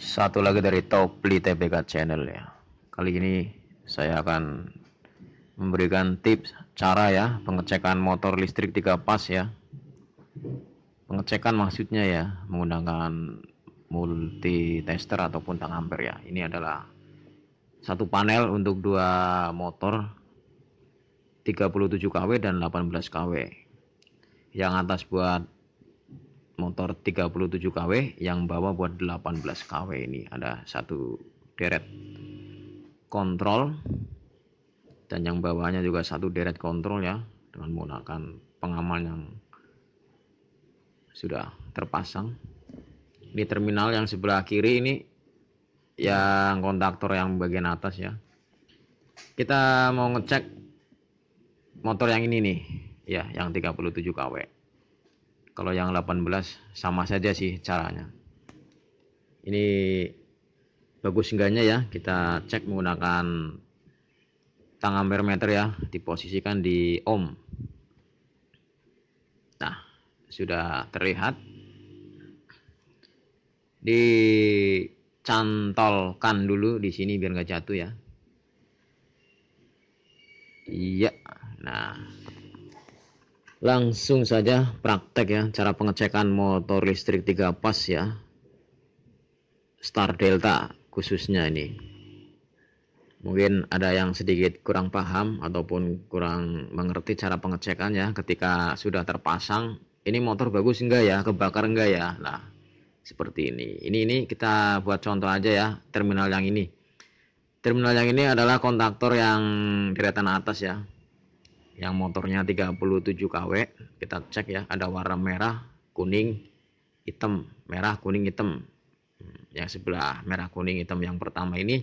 Satu lagi dari Topli TPK Channel ya. Kali ini saya akan memberikan tips cara ya pengecekan motor listrik tiga pas ya. Pengecekan maksudnya ya menggunakan multi tester ataupun tang ampere ya. Ini adalah satu panel untuk dua motor 37 kW dan 18 kW. Yang atas buat motor 37 kW yang bawa buat 18 kW ini ada satu deret kontrol dan yang bawahnya juga satu deret kontrol ya dengan menggunakan pengaman yang sudah terpasang di terminal yang sebelah kiri ini yang kontaktor yang bagian atas ya kita mau ngecek motor yang ini nih ya yang 37 kW kalau yang 18 sama saja sih caranya ini bagus enggaknya ya kita cek menggunakan tang amper meter ya diposisikan di ohm nah sudah terlihat dicantolkan dulu di sini biar nggak jatuh ya iya nah Langsung saja praktek ya cara pengecekan motor listrik 3 pas ya. Star Delta khususnya ini. Mungkin ada yang sedikit kurang paham ataupun kurang mengerti cara pengecekan ya ketika sudah terpasang ini motor bagus enggak ya kebakar enggak ya nah seperti ini ini ini kita buat contoh aja ya terminal yang ini terminal yang ini adalah kontaktor yang deretan atas ya yang motornya 37 kW kita cek ya ada warna merah kuning hitam merah kuning hitam hmm, yang sebelah merah kuning hitam yang pertama ini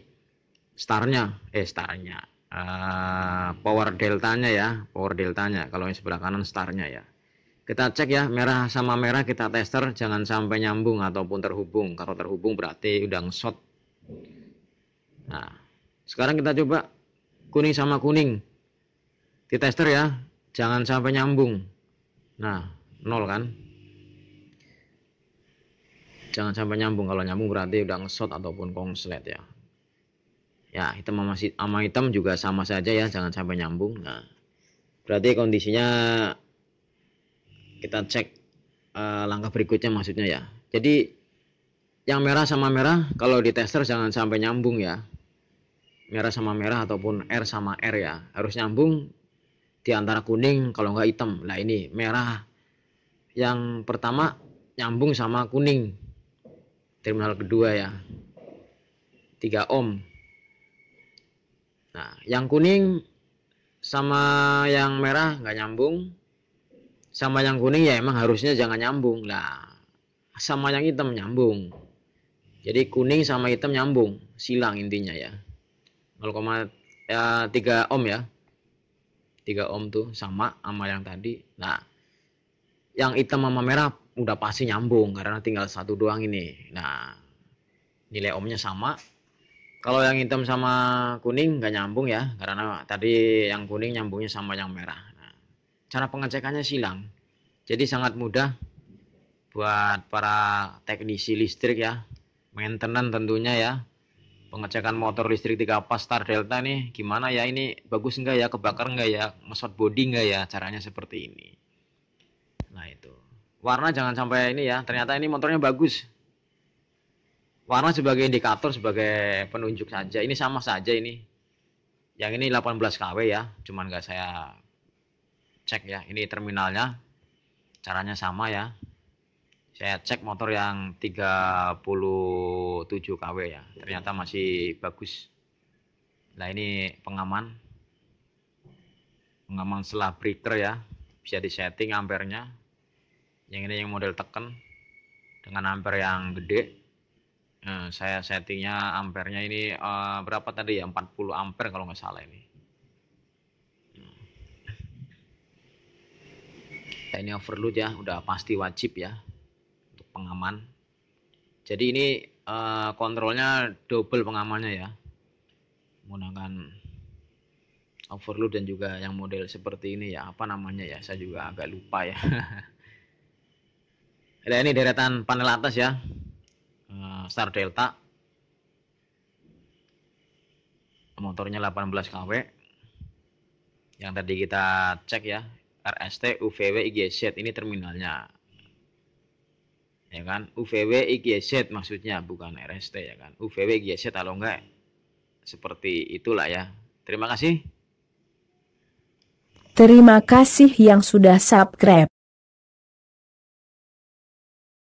starnya eh starnya uh, power deltanya ya power deltanya kalau yang sebelah kanan starnya ya kita cek ya merah sama merah kita tester jangan sampai nyambung ataupun terhubung kalau terhubung berarti udah shot nah sekarang kita coba kuning sama kuning di tester ya jangan sampai nyambung nah nol kan jangan sampai nyambung kalau nyambung berarti udah ngesot ataupun kongslet ya ya hitam sama, sama hitam juga sama saja ya jangan sampai nyambung nah berarti kondisinya kita cek uh, langkah berikutnya maksudnya ya jadi yang merah sama merah kalau di tester jangan sampai nyambung ya merah sama merah ataupun R sama R ya harus nyambung di antara kuning kalau nggak hitam lah ini merah yang pertama nyambung sama kuning terminal kedua ya 3 ohm nah yang kuning sama yang merah nggak nyambung sama yang kuning ya emang harusnya jangan nyambung lah sama yang hitam nyambung jadi kuning sama hitam nyambung silang intinya ya 0,3 ya ohm ya 3 ohm tuh sama sama yang tadi nah yang hitam sama merah udah pasti nyambung karena tinggal satu doang ini nah nilai ohmnya sama kalau yang hitam sama kuning nggak nyambung ya karena tadi yang kuning nyambungnya sama yang merah nah, cara pengecekannya silang jadi sangat mudah buat para teknisi listrik ya maintenance tentunya ya pengecekan motor listrik tiga pas Star Delta nih gimana ya ini bagus enggak ya kebakar enggak ya mesot body enggak ya caranya seperti ini nah itu warna jangan sampai ini ya ternyata ini motornya bagus warna sebagai indikator sebagai penunjuk saja ini sama saja ini yang ini 18 kW ya cuman enggak saya cek ya ini terminalnya caranya sama ya saya cek motor yang 37 kW ya ternyata masih bagus nah ini pengaman pengaman selah breaker ya bisa disetting ampernya yang ini yang model teken dengan amper yang gede nah, saya settingnya ampernya ini uh, berapa tadi ya 40 ampere kalau nggak salah ini nah, ini overload ya udah pasti wajib ya pengaman jadi ini uh, kontrolnya double pengamannya ya menggunakan overload dan juga yang model seperti ini ya apa namanya ya saya juga agak lupa ya nah ini deretan panel atas ya uh, Star Delta motornya 18 kW yang tadi kita cek ya RST UVW IGZ ini terminalnya ya kan UVW IGZ ya, maksudnya bukan RST ya kan UVW IGZ ya, kalau enggak seperti itulah ya terima kasih terima kasih yang sudah subscribe